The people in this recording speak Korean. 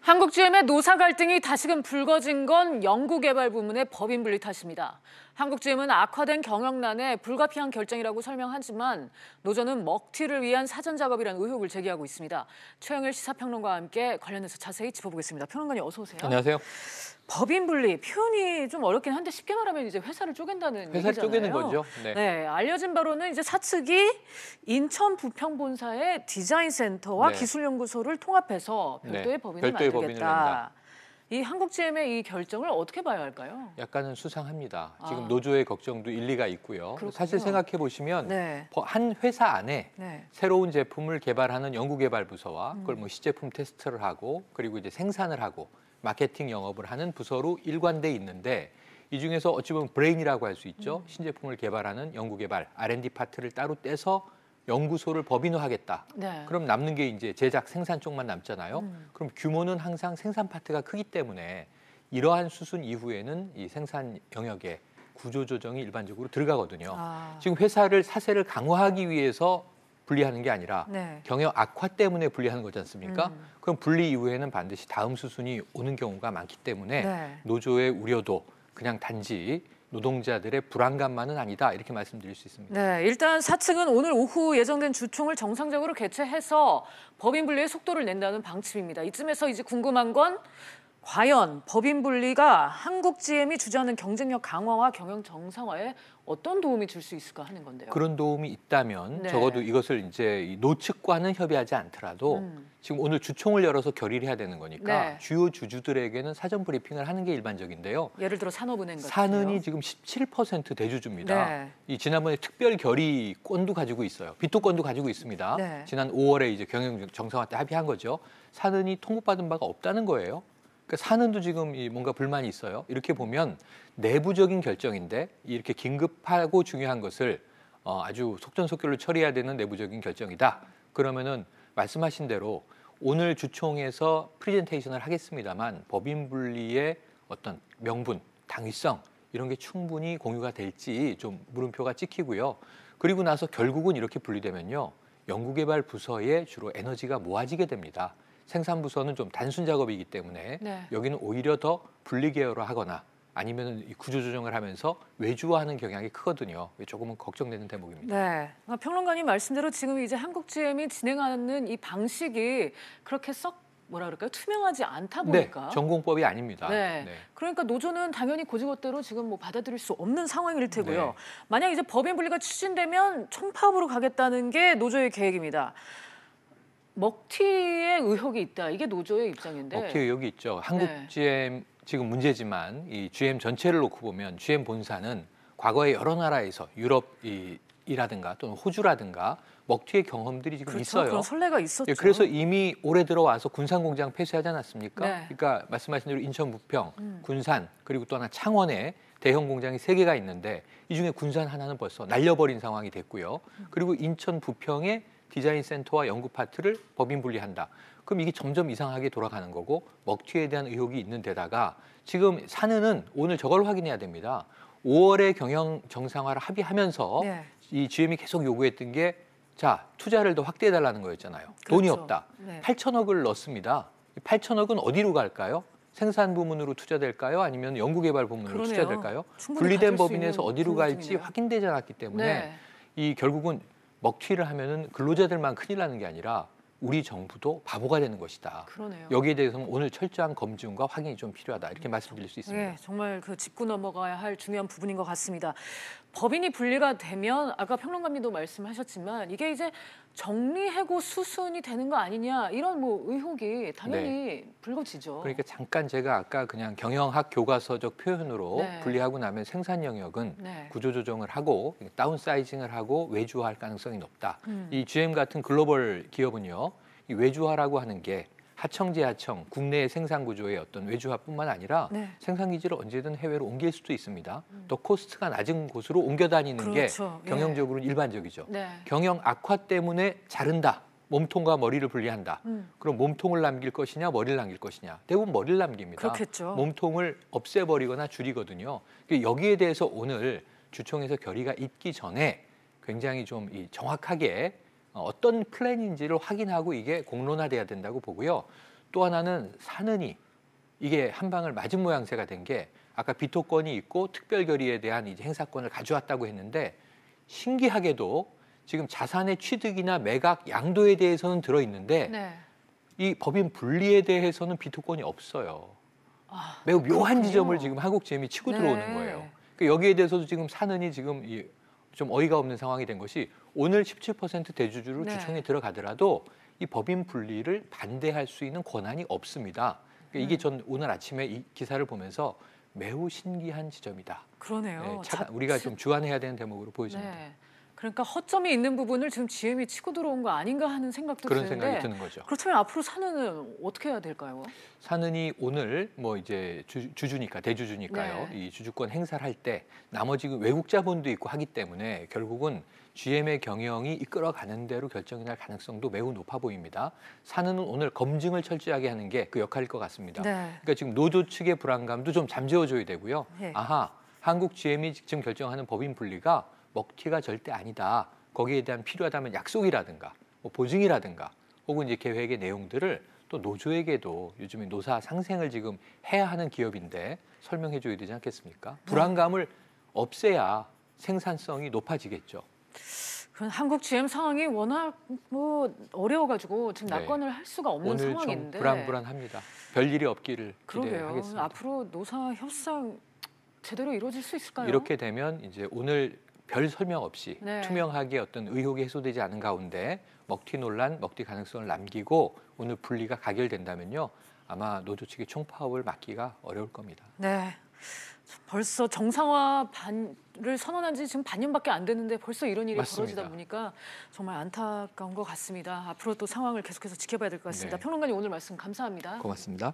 한국 GM의 노사 갈등이 다시금 불거진 건 연구개발 부문의 법인 분리 탓입니다. 한국 GM은 악화된 경영난에 불가피한 결정이라고 설명하지만 노조는 먹튀를 위한 사전 작업이라는 의혹을 제기하고 있습니다. 최영일 시사평론가와 함께 관련해서 자세히 짚어보겠습니다. 평론가님 어서 오세요. 안녕하세요. 법인 분리 표현이 좀 어렵긴 한데 쉽게 말하면 이제 회사를 쪼갠다는 회사를 얘기잖아요. 쪼개는 거죠. 네. 네. 알려진 바로는 이제 사측이 인천 부평 본사의 디자인 센터와 네. 기술연구소를 통합해서 별도의 네. 법인을 만들 법인을 이 한국GM의 이 결정을 어떻게 봐야 할까요? 약간은 수상합니다. 지금 아. 노조의 걱정도 일리가 있고요. 그렇군요. 사실 생각해 보시면 네. 한 회사 안에 네. 새로운 제품을 개발하는 연구개발부서와 음. 그걸 뭐 시제품 테스트를 하고 그리고 이제 생산을 하고 마케팅 영업을 하는 부서로 일관돼 있는데 이 중에서 어찌 보면 브레인이라고 할 수 있죠. 음. 신제품을 개발하는 연구개발 R&D 파트를 따로 떼서 연구소를 법인화하겠다. 네. 그럼 남는 게 이제 제작 생산 쪽만 남잖아요. 음. 그럼 규모는 항상 생산 파트가 크기 때문에 이러한 수순 이후에는 이 생산 영역에 구조 조정이 일반적으로 들어가거든요. 아. 지금 회사를 사세를 강화하기 위해서 분리하는 게 아니라 네. 경영 악화 때문에 분리하는 거지 않습니까? 음. 그럼 분리 이후에는 반드시 다음 수순이 오는 경우가 많기 때문에 네. 노조의 우려도 그냥 단지 노동자들의 불안감만은 아니다 이렇게 말씀드릴 수 있습니다. 네, 일단 사측은 오늘 오후 예정된 주총을 정상적으로 개최해서 법인 분리의 속도를 낸다는 방침입니다. 이쯤에서 이제 궁금한 건 과연 법인 분리가 한국 GM이 주저하는 경쟁력 강화와 경영 정상화에 어떤 도움이 줄 수 있을까 하는 건데요. 그런 도움이 있다면 네. 적어도 이것을 이제 노측과는 협의하지 않더라도 음. 지금 오늘 주총을 열어서 결의를 해야 되는 거니까 네. 주요 주주들에게는 사전 브리핑을 하는 게 일반적인데요. 예를 들어 산업은행 같은 산은이 지금 17% 대주주입니다. 네. 이 지난번에 특별 결의권도 가지고 있어요. 비토권도 가지고 있습니다. 네. 지난 5월에 이제 경영 정상화 때 합의한 거죠. 산은이 통보받은 바가 없다는 거예요. 그러니까 사는도 지금 이 뭔가 불만이 있어요. 이렇게 보면 내부적인 결정인데 이렇게 긴급하고 중요한 것을 어, 아주 속전속결로 처리해야 되는 내부적인 결정이다. 그러면은 말씀하신 대로 오늘 주총에서 프리젠테이션을 하겠습니다만 법인 분리의 어떤 명분, 당위성 이런 게 충분히 공유가 될지 좀 물음표가 찍히고요. 그리고 나서 결국은 이렇게 분리되면요. 연구개발 부서에 주로 에너지가 모아지게 됩니다. 생산부서는 좀 단순 작업이기 때문에 네. 여기는 오히려 더 분리계열로 하거나 아니면 구조조정을 하면서 외주화하는 경향이 크거든요. 조금은 걱정되는 대목입니다. 네, 아, 평론가님 말씀대로 지금 이제 한국 GM이 진행하는 이 방식이 그렇게 썩 뭐라 그럴까요? 투명하지 않다 네, 보니까 네, 전공법이 아닙니다. 네. 네. 그러니까 노조는 당연히 고지것대로 지금 뭐 받아들일 수 없는 상황일 테고요. 네. 만약 이제 법인 분리가 추진되면 총파업으로 가겠다는 게 노조의 계획입니다. 먹튀의 의혹이 있다. 이게 노조의 입장인데. 먹튀 의혹이 있죠. 네. 한국 네. GM 지금 문제지만 이 GM 전체를 놓고 보면 GM 본사는 과거에 여러 나라에서 유럽 이라든가 또는 호주라든가 먹튀의 경험들이 지금 그렇죠, 있어요. 그런 설레가 예, 있었죠. 예, 그래서 이미 올해 들어와서 군산 공장 폐쇄하지 않았습니까? 네. 그러니까 말씀하신 대로 인천 부평, 음. 군산 그리고 또 하나 창원에 대형 공장이 세 개가 있는데 이 중에 군산 하나는 벌써 날려버린 상황이 됐고요. 음. 그리고 인천 부평에 디자인 센터와 연구 파트를 법인 분리한다. 그럼 이게 점점 이상하게 돌아가는 거고 먹튀에 대한 의혹이 있는 데다가 지금 사는은 오늘 저걸 확인해야 됩니다. 5월에 경영 정상화를 합의하면서 네. 이 GM이 계속 요구했던 게 자, 투자를 더 확대해 달라는 거였잖아요. 그렇죠. 돈이 없다. 네. 8천억을 넣습니다. 8천억은 어디로 갈까요? 생산 부문으로 투자될까요? 아니면 연구개발 부문으로 그러네요. 투자될까요? 분리된 법인에서 어디로 갈지 확인되지 않았기 때문에 네. 이 결국은 먹튀를 하면은 근로자들만 큰일 나는 게 아니라 우리 정부도 바보가 되는 것이다. 그러네요. 여기에 대해서는 오늘 철저한 검증과 확인이 좀 필요하다. 이렇게 음. 말씀드릴 수 있습니다. 네, 정말 그 짚고 넘어가야 할 중요한 부분인 것 같습니다. 법인이 분리가 되면 아까 평론가님도 말씀하셨지만 이게 이제 정리해고 수순이 되는 거 아니냐 이런 뭐 의혹이 당연히 네. 불거지죠. 그러니까 잠깐 제가 아까 그냥 경영학 교과서적 표현으로 네. 분리하고 나면 생산 영역은 네. 구조조정을 하고 다운사이징을 하고 외주화할 가능성이 높다. 음. 이 GM 같은 글로벌 기업은요, 이 외주화라고 하는 게 하청제 하청, 국내의 생산 구조의 어떤 외주화뿐만 아니라 네. 생산 기지를 언제든 해외로 옮길 수도 있습니다. 음. 더 코스트가 낮은 곳으로 옮겨 다니는 그렇죠. 게 예. 경영적으로는 예. 일반적이죠. 네. 경영 악화 때문에 자른다. 몸통과 머리를 분리한다. 음. 그럼 몸통을 남길 것이냐, 머리를 남길 것이냐. 대부분 머리를 남깁니다. 그렇겠죠. 몸통을 없애버리거나 줄이거든요. 그러니까 여기에 대해서 오늘 주총에서 결의가 있기 전에 굉장히 좀 정확하게 어, 어떤 플랜인지를 확인하고 이게 공론화돼야 된다고 보고요. 또 하나는 사느니 이게 한 방을 맞은 모양새가 된 게 아까 비토권이 있고 특별결의에 대한 이제 행사권을 가져왔다고 했는데 신기하게도 지금 자산의 취득이나 매각 양도에 대해서는 들어 있는데 네. 이 법인 분리에 대해서는 비토권이 없어요. 아, 매우 묘한 그렇군요. 지점을 지금 한국 재미 치고 네. 들어오는 거예요. 그러니까 여기에 대해서도 지금 사느니 지금 이좀 어이가 없는 상황이 된 것이 오늘 17% 대주주로 네. 주총에 들어가더라도 이 법인 분리를 반대할 수 있는 권한이 없습니다. 그러니까 이게 네. 전 오늘 아침에 이 기사를 보면서 매우 신기한 지점이다. 그러네요. 네, 차, 자, 우리가 좀 주안해야 되는 대목으로 보여집니다. 네. 그러니까 허점이 있는 부분을 지금 GM이 치고 들어온 거 아닌가 하는 생각도 그런 드는데 생각이 드는 거죠. 그렇다면 앞으로 사는은 어떻게 해야 될까요? 사는이 오늘 뭐 이제 주, 주니까 대주주니까요. 네. 이 주주권 행사를 할 때 나머지 그 외국 자본도 있고 하기 때문에 결국은 GM의 경영이 이끌어가는 대로 결정이 날 가능성도 매우 높아 보입니다. 사는은 오늘 검증을 철저하게 하는 게 그 역할일 것 같습니다. 네. 그러니까 지금 노조 측의 불안감도 좀 잠재워줘야 되고요. 네. 아하, 한국 GM이 지금 결정하는 법인 분리가 먹튀가 절대 아니다. 거기에 대한 필요하다면 약속이라든가 뭐 보증이라든가 혹은 이제 계획의 내용들을 또 노조에게도 요즘에 노사 상생을 지금 해야 하는 기업인데 설명해 줘야 되지 않겠습니까? 네. 불안감을 없애야 생산성이 높아지겠죠. 그런 한국 GM 상황이 워낙 뭐 어려워가지고 지금 네. 낙관을 네. 할 수가 없는 오늘 상황인데 좀 불안불안합니다. 별 일이 없기를 기대하겠습니다. 앞으로 노사 협상 제대로 이루어질 수 있을까요? 이렇게 되면 이제 오늘 별 설명 없이 네. 투명하게 어떤 의혹이 해소되지 않은 가운데 먹튀 논란, 먹튀 가능성을 남기고 오늘 분리가 가결된다면요. 아마 노조 측의 총파업을 막기가 어려울 겁니다. 네. 벌써 정상화 반을 선언한 지 지금 반년밖에 안 됐는데 벌써 이런 일이 맞습니다. 벌어지다 보니까 정말 안타까운 것 같습니다. 앞으로 또 상황을 계속해서 지켜봐야 될 것 같습니다. 네. 평론가님 오늘 말씀 감사합니다. 고맙습니다.